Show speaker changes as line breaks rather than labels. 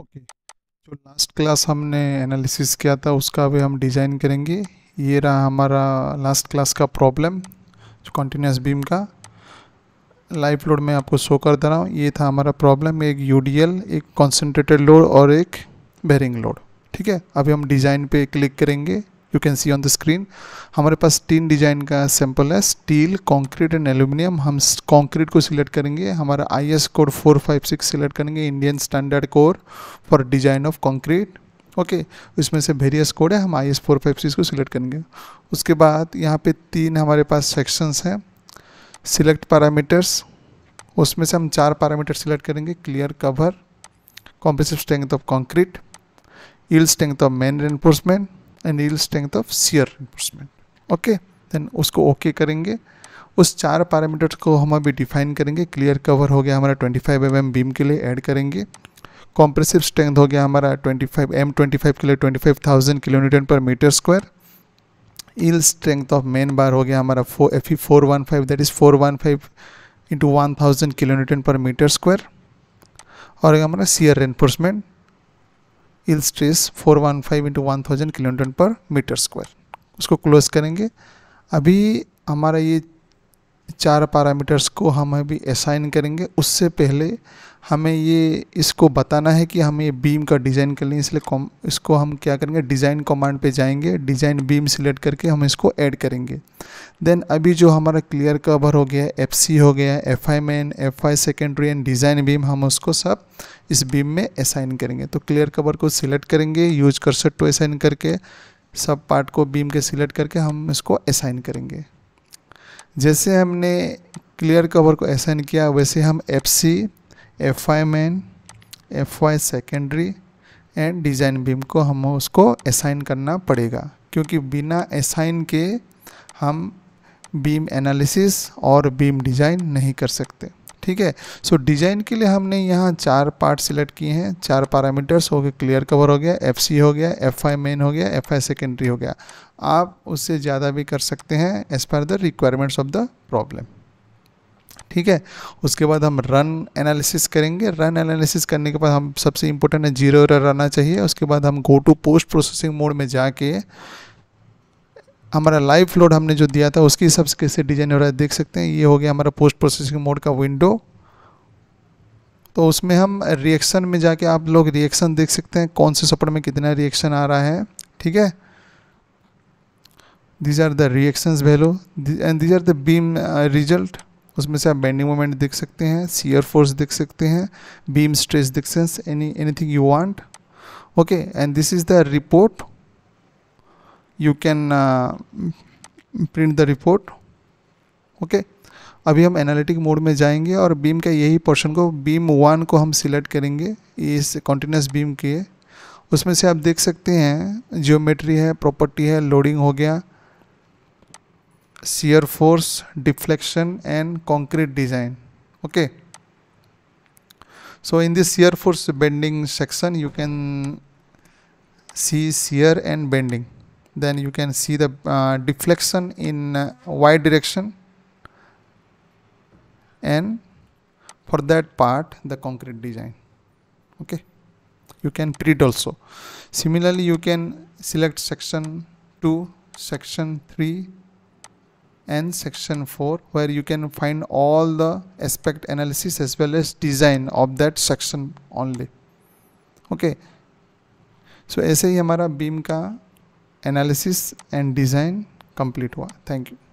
Okay जो last class हमने analysis किया था उसका भी हम डिज़ाइन करेंगे ये रहा हमारा लास्ट क्लास का प्रॉब्लम जो कंटिन्यूस बीम का लाइफ लोड में आपको शो कर दे रहा हूँ ये था हमारा प्रॉब्लम एक यू एक कॉन्सेंट्रेटेड लोड और एक बेरिंग लोड ठीक है अभी हम डिज़ाइन पे क्लिक करेंगे you can see on the screen हमारे पास तीन डिजाइन का सैंपल है स्टील कंक्रीट एंड एल्यूमिनियम हम कंक्रीट को सिलेक्ट करेंगे हमारा I S code four five six select करेंगे Indian standard code for design of concrete okay उसमें से वेरियस कोड है हम I S four five six को सिलेक्ट करेंगे उसके बाद यहाँ पे तीन हमारे पास सेक्शंस हैं सिलेक्ट पैरामीटर्स उसमें से हम चार पैरामीटर सिलेक्ट करेंगे clear cover compressive strength of concrete yield strength of main reinforcement and yield strength of shear reinforcement okay then उसको ओके okay करेंगे उस चार पैरामीटर्स को हम अभी डिफाइन करेंगे क्लियर कवर हो गया हमारा 25 फाइव mm बीम के लिए ऐड करेंगे कॉम्प्रेसिव स्ट्रेंथ हो गया हमारा 25 एम के लिए 25,000 kilometre per metre square yield strength of main bar हो गया हमारा फो F E four one five that is four one five into one thousand kilometre per metre square और हमारा shear reinforcement yield stress 415 one five into one thousand kilometre per metre square उसको close करेंगे अभी हमारा ये चार parameters को हम अभी असाइन करेंगे उससे पहले हमें ये इसको बताना है कि हमें ये बीम का डिज़ाइन कर लें इसलिए कॉम इसको हम क्या करेंगे डिज़ाइन कमांड पे जाएंगे डिज़ाइन बीम सिलेक्ट करके हम इसको ऐड करेंगे देन अभी जो हमारा क्लियर कवर हो गया एफ सी हो गया F I main F I secondary and design beam हम उसको सब इस बीम में असाइन करेंगे तो क्लियर कवर को सिलेक्ट करेंगे यूज कर्सर टू असाइन करके सब पार्ट को बीम के सिलेक्ट करके हम इसको असाइन करेंगे जैसे हमने क्लियर कवर को असाइन किया वैसे हम F C F I main F I secondary and design beam को हम उसको असाइन करना पड़ेगा क्योंकि बिना असाइन के हम बीम एनालिसिस और बीम डिज़ाइन नहीं कर सकते ठीक है सो डिज़ाइन के लिए हमने यहाँ चार पार्ट सिलेक्ट किए हैं चार पैरामीटर्स हो गए क्लियर कवर हो गया एफ सी हो गया एफ आई मेन हो गया एफ आई सेकेंडरी हो गया आप उससे ज़्यादा भी कर सकते हैं as per the requirements of the problem ठीक है उसके बाद हम रन एनालिसिस करेंगे रन एनालिसिस करने के बाद हम सबसे इम्पोर्टेंट है जीरो एरर आना चाहिए उसके बाद हम go to post processing mode में जाके हमारा लाइव लोड हमने जो दिया था उसके हिसाब से कैसे डिजाइन हो रहा है देख सकते हैं ये हो गया हमारा पोस्ट प्रोसेसिंग मोड का विंडो तो उसमें हम रिएक्शन में जाके आप लोग रिएक्शन देख सकते हैं कौन से सपोर्ट में कितना रिएक्शन आ रहा है ठीक है these are the reactions value and these are the beam result उसमें से आप बेंडिंग मोमेंट देख सकते हैं सीयर फोर्स देख सकते हैं बीम स्ट्रेस देख सकते any anything you want okay and this is the report you can print the report okay अभी हम एनालिटिक मोड में जाएंगे और बीम का यही पोर्शन को बीम वन को हम सिलेक्ट करेंगे इस कॉन्टीन्यूस बीम के उसमें से आप देख सकते हैं जियोमेट्री है प्रॉपर्टी है लोडिंग हो गया shear force deflection and concrete design okay so in this shear force bending section you can see shear and bending then you can see the uh, deflection in uh, y direction and for that part the concrete design okay you can print also similarly you can select section 2 section 3 and section 4 where you can find all the aspect analysis as well as design of that section only okay so ऐसे ही हमारा beam का analysis and design complete हुआ thank you.